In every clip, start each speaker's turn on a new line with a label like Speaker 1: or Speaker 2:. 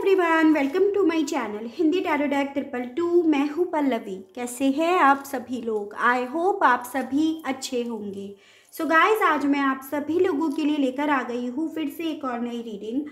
Speaker 1: everyone welcome to my channel Hindi tarot deck triple two मैं हूँ पल्लवी कैसे हैं आप सभी लोग आई होप आप सभी अच्छे होंगे सो so गाइस आज मैं आप सभी लोगों के लिए लेकर आ गई हूँ फिर से एक और नई रीडिंग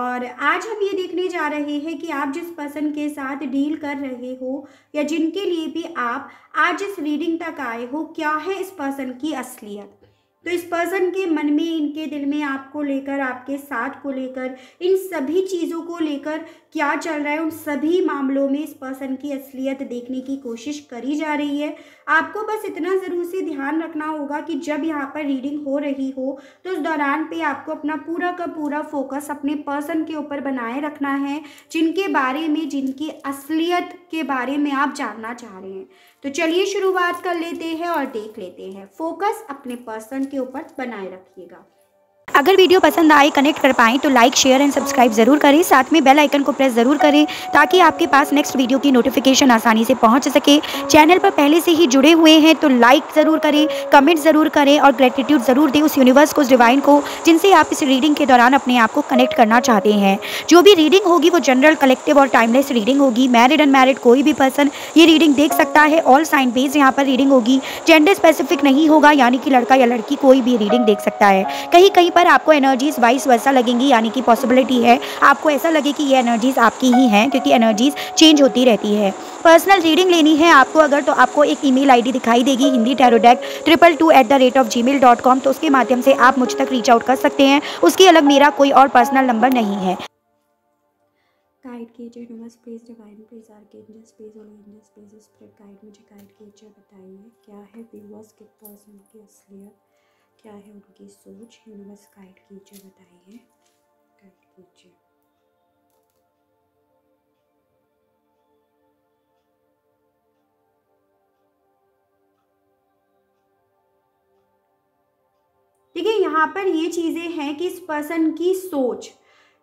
Speaker 1: और आज हम ये देखने जा रहे हैं कि आप जिस पर्सन के साथ डील कर रहे हो या जिनके लिए भी आप आज इस रीडिंग तक आए हो क्या है इस पर्सन की असलियत तो इस पर्सन के मन में इनके दिल में आपको लेकर आपके साथ को लेकर इन सभी चीज़ों को लेकर क्या चल रहा है उन सभी मामलों में इस पर्सन की असलियत देखने की कोशिश करी जा रही है आपको बस इतना ज़रूर से ध्यान रखना होगा कि जब यहाँ पर रीडिंग हो रही हो तो उस दौरान पे आपको अपना पूरा का पूरा फोकस अपने पर्सन के ऊपर बनाए रखना है जिनके बारे में जिनकी असलियत के बारे में आप जानना चाह रहे हैं तो चलिए शुरुआत कर लेते हैं और देख लेते हैं फोकस अपने पर्सन के ऊपर बनाए रखिएगा अगर वीडियो पसंद आए कनेक्ट कर पाएँ तो लाइक शेयर एंड सब्सक्राइब ज़रूर करें साथ में बेल आइकन को प्रेस ज़रूर करें ताकि आपके पास नेक्स्ट वीडियो की नोटिफिकेशन आसानी से पहुंच सके चैनल पर पहले से ही जुड़े हुए हैं तो लाइक ज़रूर करें कमेंट ज़रूर करें और ग्रेटिट्यूड ज़रूर दें उस यूनिवर्स को उस डिवाइन को जिनसे आप इस रीडिंग के दौरान अपने आप को कनेक्ट करना चाहते हैं जो भी रीडिंग होगी वो जनरल कलेक्टिव और टाइमलेस रीडिंग होगी मैरिड अनमैरिड कोई भी पर्सन ये रीडिंग देख सकता है ऑल साइन बेस्ड यहाँ पर रीडिंग होगी जेंडर स्पेसिफिक नहीं होगा यानी कि लड़का या लड़की कोई भी रीडिंग देख सकता है कहीं कहीं पर पर आपको एनर्जीज़ वाइस वैसा लगेंगी यानी कि पॉसिबिलिटी है आपको ऐसा लगे कि ये एनर्जीज़ आपकी ही हैं क्योंकि एनर्जीज़ चेंज होती रहती है पर्सनल रीडिंग लेनी है आपको अगर तो आपको एक ईमेल आईडी दिखाई देगी Hindi tarot deck triple two at the rate of G तो उसके माध्यम से आप मुझ तक रीच आउट कर सकते हैं उसके अलग मेरा कोई और पर्सनल नंबर नहीं है गाइड कीजिए नमस please divine please archangels please और एंजस प्लीज़ स्प्रेड गाइड मुझे गाइड कीजिए बताइए क्या है व्यूवर्स पर्सन की असलियत क्या है उनकी सोच बस गाइड कीजिए बताइए गाइड कीजिए ठीक है यहाँ पर ये चीज़ें हैं कि इस पर्सन की सोच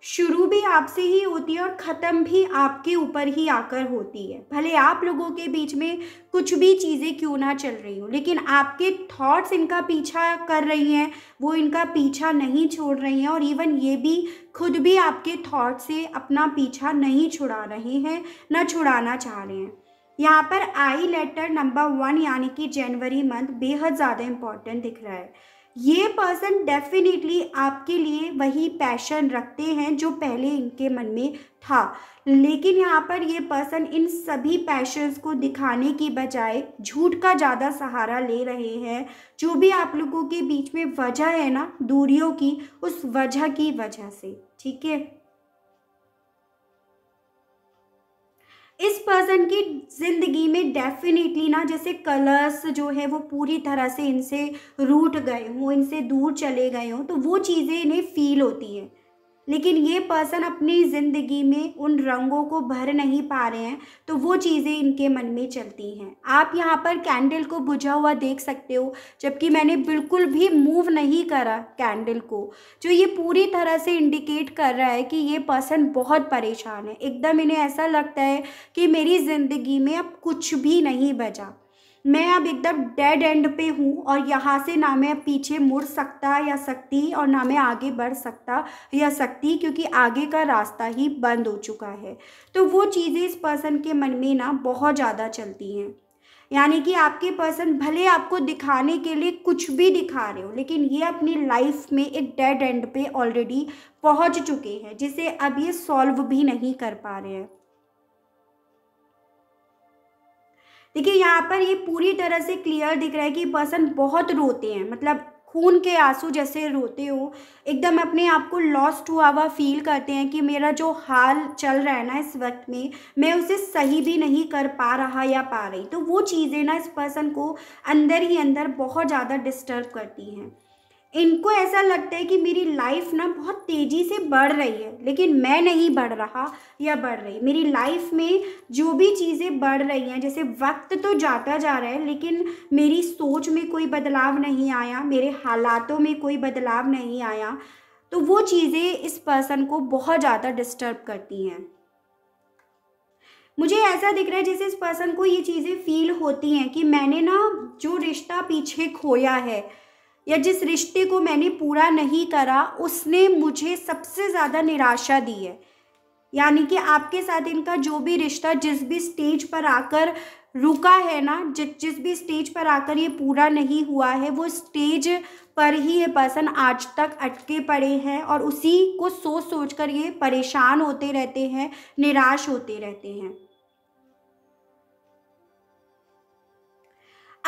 Speaker 1: शुरू भी आपसे ही होती है और ख़त्म भी आपके ऊपर ही आकर होती है भले आप लोगों के बीच में कुछ भी चीज़ें क्यों ना चल रही हो लेकिन आपके थॉट्स इनका पीछा कर रही हैं वो इनका पीछा नहीं छोड़ रही हैं और इवन ये भी खुद भी आपके थॉट से अपना पीछा नहीं छुड़ा रहे हैं ना छुड़ाना चाह रहे हैं यहाँ पर आई लेटर नंबर वन यानी कि जनवरी मंथ बेहद ज़्यादा इम्पॉर्टेंट दिख रहा है ये पर्सन डेफिनेटली आपके लिए वही पैशन रखते हैं जो पहले इनके मन में था लेकिन यहाँ पर ये पर्सन इन सभी पैशंस को दिखाने की बजाय झूठ का ज़्यादा सहारा ले रहे हैं जो भी आप लोगों के बीच में वजह है ना दूरियों की उस वजह की वजह से ठीक है इस पर्सन की ज़िंदगी में डेफिनेटली ना जैसे कलर्स जो है वो पूरी तरह से इनसे रूट गए हों इनसे दूर चले गए हों तो वो चीज़ें इन्हें फील होती हैं लेकिन ये पर्सन अपनी ज़िंदगी में उन रंगों को भर नहीं पा रहे हैं तो वो चीज़ें इनके मन में चलती हैं आप यहाँ पर कैंडल को बुझा हुआ देख सकते हो जबकि मैंने बिल्कुल भी मूव नहीं करा कैंडल को जो ये पूरी तरह से इंडिकेट कर रहा है कि ये पर्सन बहुत परेशान है एकदम इन्हें ऐसा लगता है कि मेरी ज़िंदगी में अब कुछ भी नहीं बचा मैं अब एकदम डेड एंड पे हूँ और यहाँ से ना मैं पीछे मुड़ सकता या सकती और ना मैं आगे बढ़ सकता या सकती क्योंकि आगे का रास्ता ही बंद हो चुका है तो वो चीज़ें इस पर्सन के मन में ना बहुत ज़्यादा चलती हैं यानी कि आपके पर्सन भले आपको दिखाने के लिए कुछ भी दिखा रहे हो लेकिन ये अपनी लाइफ में एक डेड एंड पे ऑलरेडी पहुंच चुके हैं जिसे अब ये सॉल्व भी नहीं कर पा रहे हैं देखिए यहाँ पर ये पूरी तरह से क्लियर दिख रहा है कि पर्सन बहुत रोते हैं मतलब खून के आंसू जैसे रोते हो एकदम अपने आप को लॉस्ट हुआ हुआ फील करते हैं कि मेरा जो हाल चल रहा है ना इस वक्त में मैं उसे सही भी नहीं कर पा रहा या पा रही तो वो चीज़ें ना इस पर्सन को अंदर ही अंदर बहुत ज़्यादा डिस्टर्ब करती हैं इनको ऐसा लगता है कि मेरी लाइफ ना बहुत तेज़ी से बढ़ रही है लेकिन मैं नहीं बढ़ रहा या बढ़ रही मेरी लाइफ में जो भी चीज़ें बढ़ रही हैं जैसे वक्त तो जाता जा रहा है लेकिन मेरी सोच में कोई बदलाव नहीं आया मेरे हालातों में कोई बदलाव नहीं आया तो वो चीज़ें इस पर्सन को बहुत ज़्यादा डिस्टर्ब करती हैं मुझे ऐसा दिख रहा है जैसे इस पर्सन को ये चीज़ें फील होती हैं कि मैंने ना जो रिश्ता पीछे खोया है या जिस रिश्ते को मैंने पूरा नहीं करा उसने मुझे सबसे ज़्यादा निराशा दी है यानी कि आपके साथ इनका जो भी रिश्ता जिस भी स्टेज पर आकर रुका है ना जि, जिस भी स्टेज पर आकर ये पूरा नहीं हुआ है वो स्टेज पर ही ये पर्सन आज तक अटके पड़े हैं और उसी को सोच सोच कर ये परेशान होते रहते हैं निराश होते रहते हैं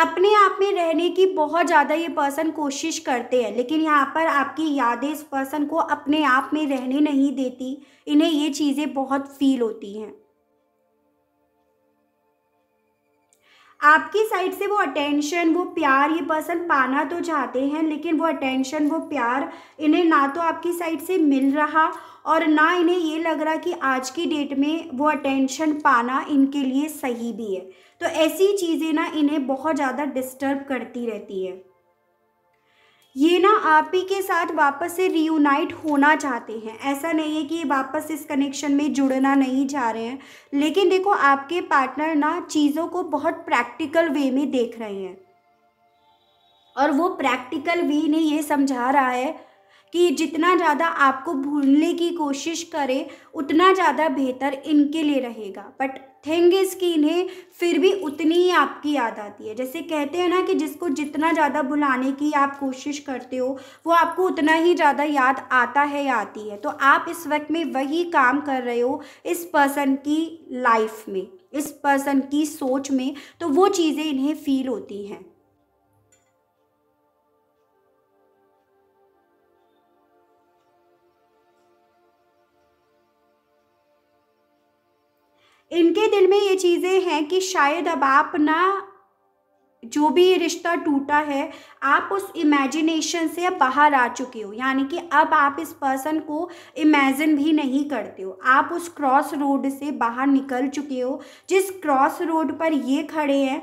Speaker 1: अपने आप में रहने की बहुत ज़्यादा ये पर्सन कोशिश करते हैं लेकिन यहाँ पर आपकी यादें इस पर्सन को अपने आप में रहने नहीं देती इन्हें ये चीज़ें बहुत फील होती हैं आपकी साइड से वो अटेंशन वो प्यार ये पर्सन पाना तो चाहते हैं लेकिन वो अटेंशन वो प्यार इन्हें ना तो आपकी साइड से मिल रहा और ना इन्हें ये लग रहा कि आज की डेट में वो अटेंशन पाना इनके लिए सही भी है तो ऐसी चीज़ें ना इन्हें बहुत ज़्यादा डिस्टर्ब करती रहती है ये ना आप ही के साथ वापस से रीयूनाइट होना चाहते हैं ऐसा नहीं है कि ये वापस इस कनेक्शन में जुड़ना नहीं चाह रहे हैं लेकिन देखो आपके पार्टनर ना चीज़ों को बहुत प्रैक्टिकल वे में देख रहे हैं और वो प्रैक्टिकल वे ने ये समझा रहा है कि जितना ज़्यादा आपको भूलने की कोशिश करे उतना ज़्यादा बेहतर इनके लिए रहेगा बट थेंगे स्कीन इन्हें फिर भी उतनी ही आपकी याद आती है जैसे कहते हैं ना कि जिसको जितना ज़्यादा बुलाने की आप कोशिश करते हो वो आपको उतना ही ज़्यादा याद आता है या आती है तो आप इस वक्त में वही काम कर रहे हो इस पर्सन की लाइफ में इस पर्सन की सोच में तो वो चीज़ें इन्हें फील होती हैं इनके दिल में ये चीज़ें हैं कि शायद अब आप ना जो भी ये रिश्ता टूटा है आप उस इमेजिनेशन से अब बाहर आ चुके हो यानी कि अब आप इस पर्सन को इमेजिन भी नहीं करते हो आप उस क्रॉस रोड से बाहर निकल चुके हो जिस क्रॉस रोड पर ये खड़े हैं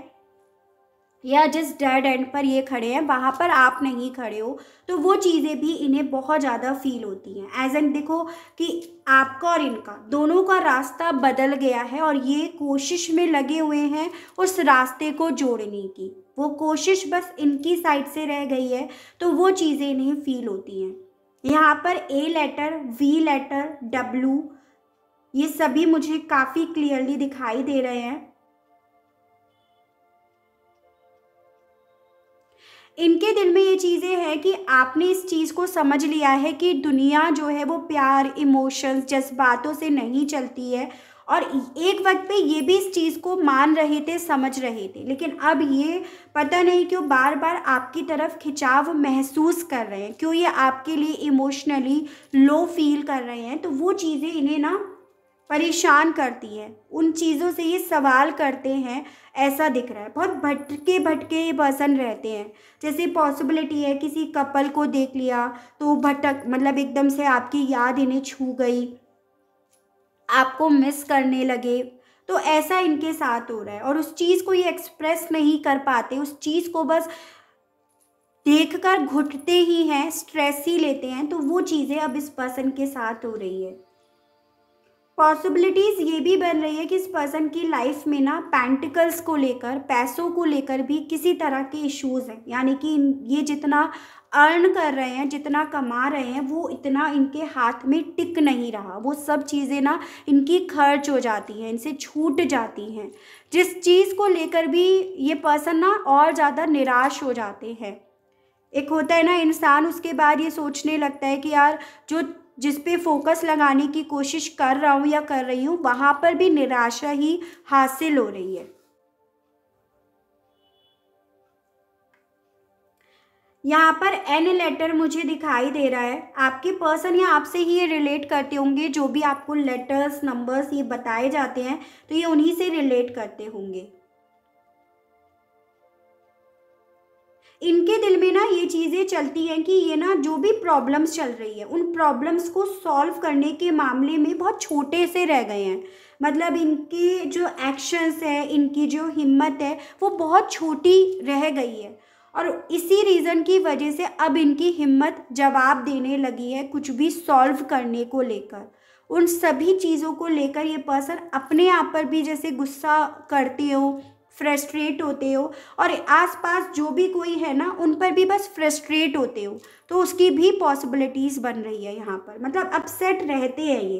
Speaker 1: या जिस डेड एंड पर ये खड़े हैं वहाँ पर आप नहीं खड़े हो तो वो चीज़ें भी इन्हें बहुत ज़्यादा फील होती हैं एज एन देखो कि आपका और इनका दोनों का रास्ता बदल गया है और ये कोशिश में लगे हुए हैं उस रास्ते को जोड़ने की वो कोशिश बस इनकी साइड से रह गई है तो वो चीज़ें इन्हें फील होती हैं यहाँ पर A letter V letter W ये सभी मुझे काफ़ी क्लियरली दिखाई दे रहे हैं इनके दिल में ये चीज़ें हैं कि आपने इस चीज़ को समझ लिया है कि दुनिया जो है वो प्यार इमोशंस जज्बातों से नहीं चलती है और एक वक्त पे ये भी इस चीज़ को मान रहे थे समझ रहे थे लेकिन अब ये पता नहीं क्यों बार बार आपकी तरफ खिंचाव महसूस कर रहे हैं क्यों ये आपके लिए इमोशनली लो फील कर रहे हैं तो वो चीज़ें इन्हें ना परेशान करती है उन चीज़ों से ये सवाल करते हैं ऐसा दिख रहा है बहुत भटके भटके ये पर्सन रहते हैं जैसे पॉसिबिलिटी है किसी कपल को देख लिया तो भटक मतलब एकदम से आपकी याद इन्हें छू गई आपको मिस करने लगे तो ऐसा इनके साथ हो रहा है और उस चीज़ को ये एक्सप्रेस नहीं कर पाते उस चीज़ को बस देख कर घुटते ही हैं स्ट्रेस ही लेते हैं तो वो चीज़ें अब इस पर्सन के साथ हो रही है पॉसिबिलिटीज़ ये भी बन रही है कि इस पर्सन की लाइफ में ना पैंटिकल्स को लेकर पैसों को लेकर भी किसी तरह के इश्यूज़ हैं यानी कि ये जितना अर्न कर रहे हैं जितना कमा रहे हैं वो इतना इनके हाथ में टिक नहीं रहा वो सब चीज़ें ना इनकी खर्च हो जाती हैं इनसे छूट जाती हैं जिस चीज़ को लेकर भी ये पर्सन ना और ज़्यादा निराश हो जाते हैं एक होता है ना इंसान उसके बाद ये सोचने लगता है कि यार जो जिस पे फोकस लगाने की कोशिश कर रहा हूँ या कर रही हूँ वहाँ पर भी निराशा ही हासिल हो रही है यहाँ पर एन लेटर मुझे दिखाई दे रहा है आपके पर्सन या आपसे ही ये रिलेट करते होंगे जो भी आपको लेटर्स नंबर्स ये बताए जाते हैं तो ये उन्हीं से रिलेट करते होंगे इनके दिल में ना ये चीज़ें चलती हैं कि ये ना जो भी प्रॉब्लम्स चल रही है उन प्रॉब्लम्स को सॉल्व करने के मामले में बहुत छोटे से रह गए हैं मतलब इनके जो एक्शंस है इनकी जो हिम्मत है वो बहुत छोटी रह गई है और इसी रीज़न की वजह से अब इनकी हिम्मत जवाब देने लगी है कुछ भी सॉल्व करने को लेकर उन सभी चीज़ों को लेकर ये पर्सन अपने आप पर भी जैसे गुस्सा करते हो फ्रस्ट्रेट होते हो और आसपास जो भी कोई है ना उन पर भी बस फ्रस्ट्रेट होते हो तो उसकी भी पॉसिबिलिटीज़ बन रही है यहाँ पर मतलब अपसेट रहते हैं ये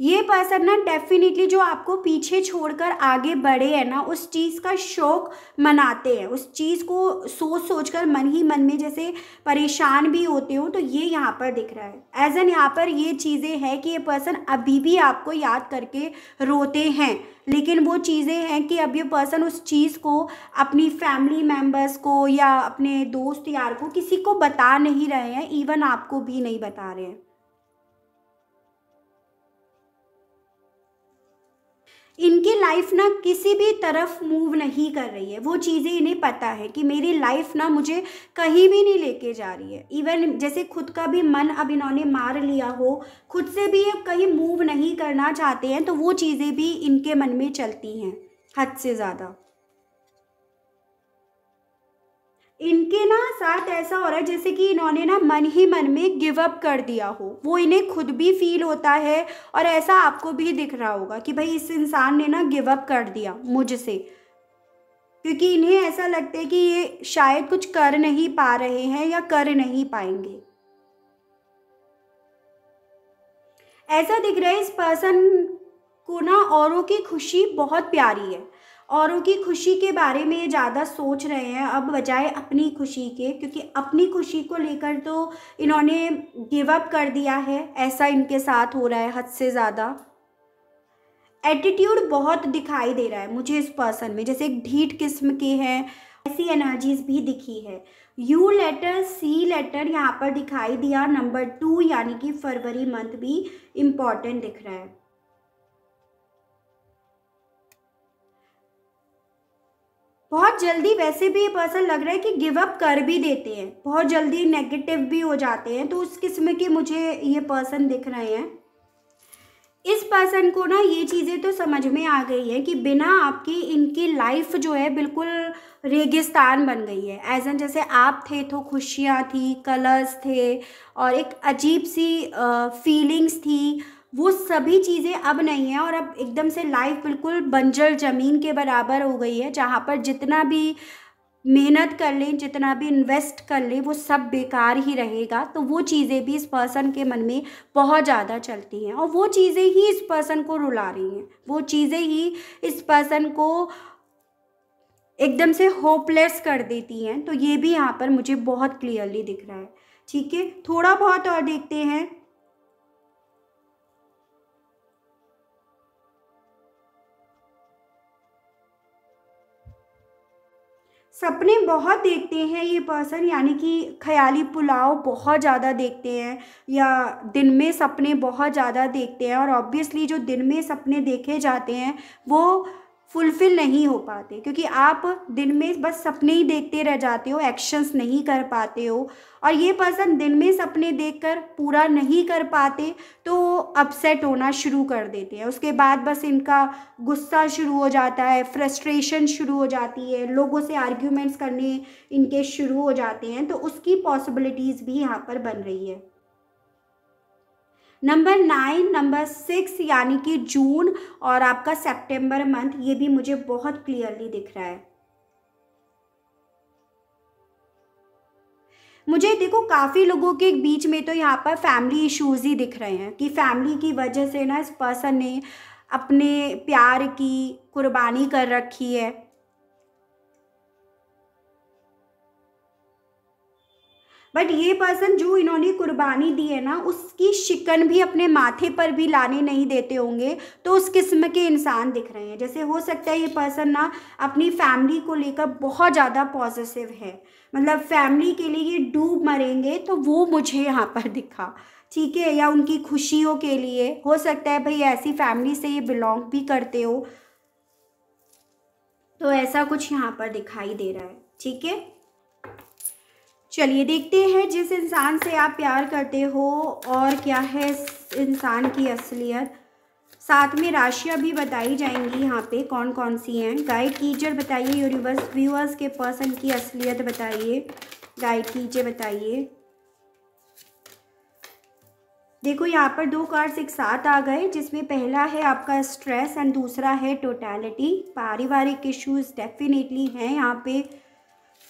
Speaker 1: ये पर्सन ना डेफिनेटली जो आपको पीछे छोड़कर आगे बढ़े हैं ना उस चीज़ का शौक मनाते हैं उस चीज़ को सोच सोच कर मन ही मन में जैसे परेशान भी होते हो तो ये यहाँ पर दिख रहा है एज एन यहाँ पर ये चीज़ें हैं कि ये पर्सन अभी भी आपको याद करके रोते हैं लेकिन वो चीज़ें हैं कि अब ये पर्सन उस चीज़ को अपनी फैमिली मेम्बर्स को या अपने दोस्त यार को किसी को बता नहीं रहे हैं इवन आपको भी नहीं बता रहे हैं इनकी लाइफ ना किसी भी तरफ मूव नहीं कर रही है वो चीज़ें इन्हें पता है कि मेरी लाइफ ना मुझे कहीं भी नहीं लेके जा रही है इवन जैसे खुद का भी मन अब इन्होंने मार लिया हो खुद से भी अब कहीं मूव नहीं करना चाहते हैं तो वो चीज़ें भी इनके मन में चलती हैं हद से ज़्यादा इनके ना साथ ऐसा हो रहा है जैसे कि इन्होंने ना मन ही मन में गिव अप कर दिया हो वो इन्हें खुद भी फील होता है और ऐसा आपको भी दिख रहा होगा कि भाई इस इंसान ने ना गिव अप कर दिया मुझसे क्योंकि इन्हें ऐसा लगता है कि ये शायद कुछ कर नहीं पा रहे हैं या कर नहीं पाएंगे ऐसा दिख रहा है इस पर्सन को ना औरों की खुशी बहुत प्यारी है औरों की खुशी के बारे में ज़्यादा सोच रहे हैं अब बजाय अपनी खुशी के क्योंकि अपनी खुशी को लेकर तो इन्होंने गिव अप कर दिया है ऐसा इनके साथ हो रहा है हद से ज़्यादा एटीट्यूड बहुत दिखाई दे रहा है मुझे इस पर्सन में जैसे एक ढीठ किस्म के हैं ऐसी एनर्जीज भी दिखी है यू लेटर सी लेटर यहाँ पर दिखाई दिया नंबर टू यानी कि फरवरी मंथ भी इम्पॉर्टेंट दिख रहा है बहुत जल्दी वैसे भी ये पर्सन लग रहा है कि गिव अप कर भी देते हैं बहुत जल्दी नेगेटिव भी हो जाते हैं तो उस किस्म के मुझे ये पर्सन दिख रहे हैं इस पर्सन को ना ये चीज़ें तो समझ में आ गई है कि बिना आपकी इनकी लाइफ जो है बिल्कुल रेगिस्तान बन गई है एज एन जैसे आप थे तो खुशियाँ थी कलर्स थे और एक अजीब सी फीलिंग्स थी वो सभी चीज़ें अब नहीं है और अब एकदम से लाइफ बिल्कुल बंजर ज़मीन के बराबर हो गई है जहाँ पर जितना भी मेहनत कर लें जितना भी इन्वेस्ट कर लें वो सब बेकार ही रहेगा तो वो चीज़ें भी इस पर्सन के मन में बहुत ज़्यादा चलती हैं और वो चीज़ें ही इस पर्सन को रुला रही हैं वो चीज़ें ही इस पर्सन को एकदम से होपलेस कर देती हैं तो ये भी यहाँ पर मुझे बहुत क्लियरली दिख रहा है ठीक है थोड़ा बहुत और देखते हैं सपने बहुत देखते हैं ये पर्सन यानी कि ख्याली पुलाव बहुत ज़्यादा देखते हैं या दिन में सपने बहुत ज़्यादा देखते हैं और ऑब्वियसली जो दिन में सपने देखे जाते हैं वो फुलफ़िल नहीं हो पाते क्योंकि आप दिन में बस सपने ही देखते रह जाते हो एक्शंस नहीं कर पाते हो और ये पर्सन दिन में सपने देखकर पूरा नहीं कर पाते तो अपसेट होना शुरू कर देते हैं उसके बाद बस इनका गुस्सा शुरू हो जाता है फ्रस्ट्रेशन शुरू हो जाती है लोगों से आर्ग्यूमेंट्स करने इनके शुरू हो जाते हैं तो उसकी पॉसिबिलिटीज़ भी यहाँ पर बन रही है नंबर नाइन नंबर सिक्स यानी कि जून और आपका सेप्टेम्बर मंथ ये भी मुझे बहुत क्लियरली दिख रहा है मुझे देखो काफ़ी लोगों के बीच में तो यहाँ पर फैमिली इश्यूज ही दिख रहे हैं कि फैमिली की वजह से ना इस पर्सन ने अपने प्यार की कुर्बानी कर रखी है बट ये पर्सन जो इन्होंने कुर्बानी दी है ना उसकी शिकन भी अपने माथे पर भी लाने नहीं देते होंगे तो उस किस्म के इंसान दिख रहे हैं जैसे हो सकता है ये पर्सन ना अपनी फैमिली को लेकर बहुत ज़्यादा पॉजिटिव है मतलब फैमिली के लिए ये डूब मरेंगे तो वो मुझे यहाँ पर दिखा ठीक है या उनकी खुशियों के लिए हो सकता है भाई ऐसी फैमिली से ये बिलोंग भी करते हो तो ऐसा कुछ यहाँ पर दिखाई दे रहा है ठीक है चलिए देखते हैं जिस इंसान से आप प्यार करते हो और क्या है इस इंसान की असलियत साथ में राशियाँ भी बताई जाएंगी यहाँ पे कौन कौन सी हैं गाइड टीचर बताइए यूनिवर्स व्यूअर्स के पर्सन की असलियत बताइए गाइड कीजिए बताइए देखो यहाँ पर दो कार्ड्स एक साथ आ गए जिसमें पहला है आपका स्ट्रेस एंड दूसरा है टोटैलिटी पारिवारिक इश्यूज डेफिनेटली हैं यहाँ पे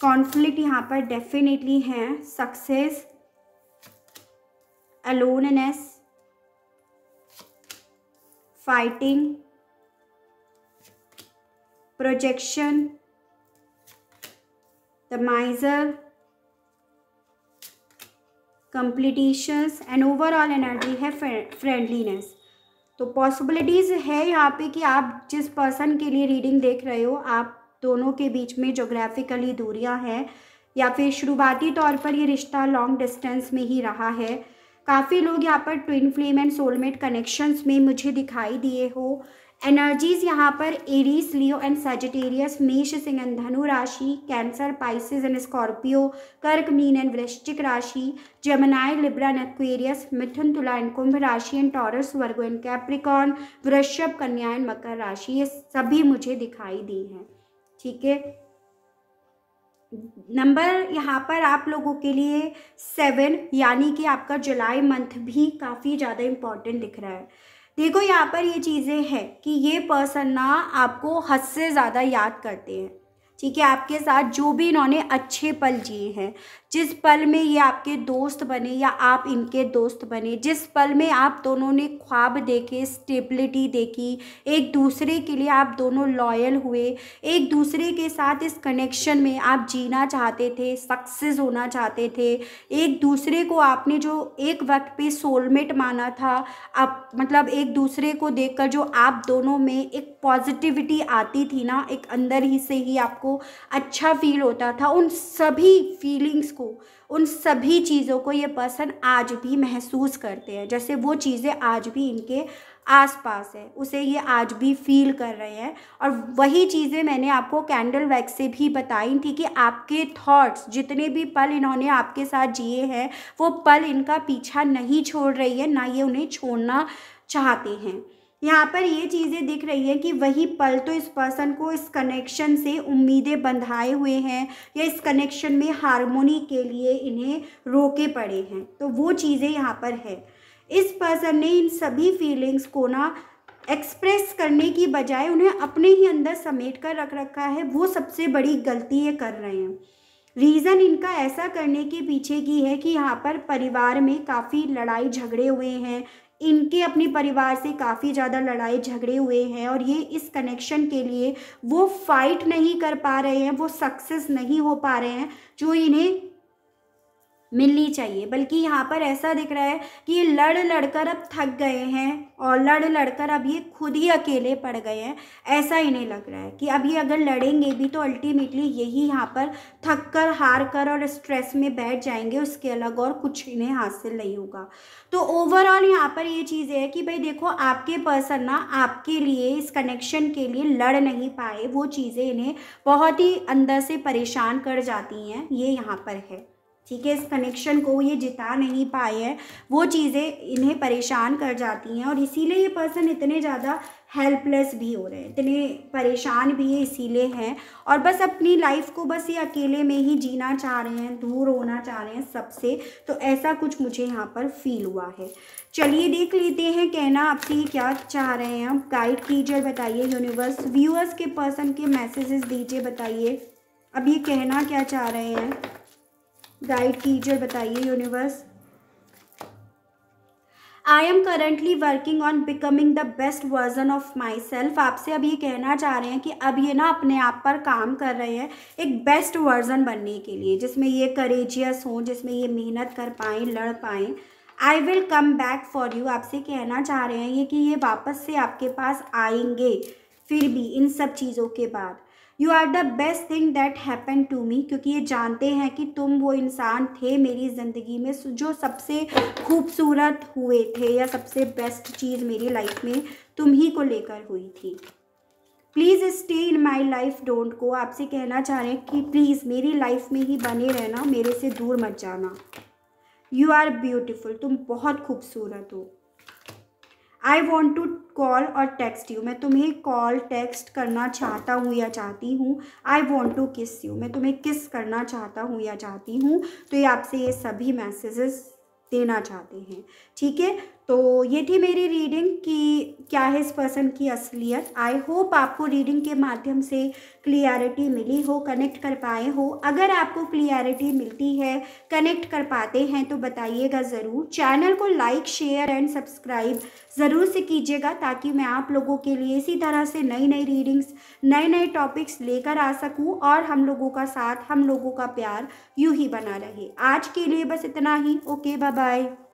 Speaker 1: कॉन्फ्लिक्ट यहाँ पर डेफिनेटली है success aloneness fighting projection the major competitions and overall energy है फ्रेंडलीनेस तो पॉसिबिलिटीज़ है यहाँ पे कि आप जिस पर्सन के लिए रीडिंग देख रहे हो आप दोनों के बीच में जोग्राफिकली दूरियाँ हैं या फिर शुरुआती तौर पर ये रिश्ता लॉन्ग डिस्टेंस में ही रहा है काफ़ी लोग यहाँ पर twin flame and soulmate connections में मुझे दिखाई दिए हो एनर्जीज यहाँ पर एरीज लियो एंड सेजिटेरियस मेष सिंह एंड धनु राशि कैंसर पाइसिस एंड स्कॉर्पियो कर्क मीन एंड वृश्चिक राशि जमनाय लिब्रा एंड एक्वेरियस मिथुन तुला एंड कुंभ राशि and Taurus Virgo and Capricorn वृषभ कन्या एंड मकर राशि ये सभी मुझे दिखाई दी हैं ठीक है नंबर यहाँ पर आप लोगों के लिए सेवन यानी कि आपका जुलाई मंथ भी काफ़ी ज़्यादा इम्पॉर्टेंट दिख रहा है देखो यहाँ पर ये चीज़ें हैं कि ये पर्सन ना आपको हद से ज़्यादा याद करते हैं ठीक है आपके साथ जो भी इन्होंने अच्छे पल जिए हैं जिस पल में ये आपके दोस्त बने या आप इनके दोस्त बने जिस पल में आप दोनों ने ख्वाब देखे स्टेबिलिटी देखी एक दूसरे के लिए आप दोनों लॉयल हुए एक दूसरे के साथ इस कनेक्शन में आप जीना चाहते थे सक्सेस होना चाहते थे एक दूसरे को आपने जो एक वक्त पे सोलमेट माना था आप मतलब एक दूसरे को देख जो आप दोनों में एक पॉजिटिविटी आती थी ना एक अंदर ही से ही आपको अच्छा फील होता था उन सभी फीलिंग्स को उन सभी चीज़ों को ये पर्सन आज भी महसूस करते हैं जैसे वो चीज़ें आज भी इनके आसपास है उसे ये आज भी फील कर रहे हैं और वही चीज़ें मैंने आपको कैंडल वैक्स से भी बताई थी कि आपके थॉट्स जितने भी पल इन्होंने आपके साथ जिए हैं वो पल इनका पीछा नहीं छोड़ रही है ना ये उन्हें छोड़ना चाहते हैं यहाँ पर ये चीज़ें दिख रही है कि वही पल तो इस पर्सन को इस कनेक्शन से उम्मीदें बंधाए हुए हैं या इस कनेक्शन में हारमोनी के लिए इन्हें रोके पड़े हैं तो वो चीज़ें यहाँ पर है इस पर्सन ने इन सभी फीलिंग्स को ना एक्सप्रेस करने की बजाय उन्हें अपने ही अंदर समेट कर रख रखा है वो सबसे बड़ी गलती ये कर रहे हैं रीज़न इनका ऐसा करने के पीछे की है कि यहाँ पर परिवार में काफ़ी लड़ाई झगड़े हुए हैं इनके अपने परिवार से काफ़ी ज़्यादा लड़ाई झगड़े हुए हैं और ये इस कनेक्शन के लिए वो फाइट नहीं कर पा रहे हैं वो सक्सेस नहीं हो पा रहे हैं जो इन्हें मिलनी चाहिए बल्कि यहाँ पर ऐसा दिख रहा है कि ये लड़ लड़कर अब थक गए हैं और लड़ लड़कर अब ये खुद ही अकेले पड़ गए हैं ऐसा इन्हें लग रहा है कि अब ये अगर लड़ेंगे भी तो अल्टीमेटली यही यहाँ पर थक कर हार कर और स्ट्रेस में बैठ जाएंगे उसके अलग और कुछ इन्हें हासिल नहीं होगा तो ओवरऑल यहाँ पर ये चीज़ है कि भाई देखो आपके पर्सन ना आपके लिए इस कनेक्शन के लिए लड़ नहीं पाए वो चीज़ें इन्हें बहुत ही अंदर से परेशान कर जाती हैं ये यहाँ पर है ठीक है इस कनेक्शन को ये जिता नहीं पाए हैं वो चीज़ें इन्हें परेशान कर जाती हैं और इसीलिए ये पर्सन इतने ज़्यादा हेल्पलेस भी हो रहे हैं इतने परेशान भी ये इसीलिए हैं और बस अपनी लाइफ को बस ये अकेले में ही जीना चाह रहे हैं दूर होना चाह रहे हैं सबसे तो ऐसा कुछ मुझे यहाँ पर फील हुआ है चलिए देख लेते हैं कहना आपसे ये क्या चाह रहे हैं आप गाइड कीजिए बताइए यूनिवर्स व्यूअर्स के पर्सन के मैसेजेस दीजिए बताइए अब ये कहना क्या चाह रहे हैं गाइड कीजिए बताइए universe I am currently working on becoming the best version of myself आपसे अब ये कहना चाह रहे हैं कि अब ये ना अपने आप पर काम कर रहे हैं एक बेस्ट वर्जन बनने के लिए जिसमें ये करेजियस हों जिसमें ये मेहनत कर पाएँ लड़ पाएँ I will come back for you आपसे कहना चाह रहे हैं ये कि ये वापस से आपके पास आएंगे फिर भी इन सब चीज़ों के बाद you are the best thing that happen to me क्योंकि ये जानते हैं कि तुम वो इंसान थे मेरी ज़िंदगी में जो सबसे खूबसूरत हुए थे या सबसे बेस्ट चीज़ मेरी लाइफ में तुम ही को लेकर हुई थी please stay in my life don't को आपसे कहना चाह रहे हैं कि प्लीज़ मेरी लाइफ में ही बने रहना मेरे से दूर मत जाना यू आर ब्यूटिफुल तुम बहुत खूबसूरत हो आई वॉन्ट टू कॉल और टेक्स्ट यू मैं तुम्हें कॉल टेक्स्ट करना चाहता हूँ या चाहती हूँ I want to kiss you मैं तुम्हें किस करना चाहता हूँ या चाहती हूँ तो ये आपसे ये सभी मैसेजेस देना चाहते हैं ठीक है तो ये थी मेरी रीडिंग कि क्या है इस पर्सन की असलियत आई होप आपको रीडिंग के माध्यम से क्लियरिटी मिली हो कनेक्ट कर पाए हो अगर आपको क्लियरिटी मिलती है कनेक्ट कर पाते हैं तो बताइएगा ज़रूर चैनल को लाइक शेयर एंड सब्सक्राइब ज़रूर से कीजिएगा ताकि मैं आप लोगों के लिए इसी तरह से नई नई रीडिंग्स नए नए टॉपिक्स लेकर आ सकूँ और हम लोगों का साथ हम लोगों का प्यार यूँ ही बना रहे आज के लिए बस इतना ही ओके बाय बाय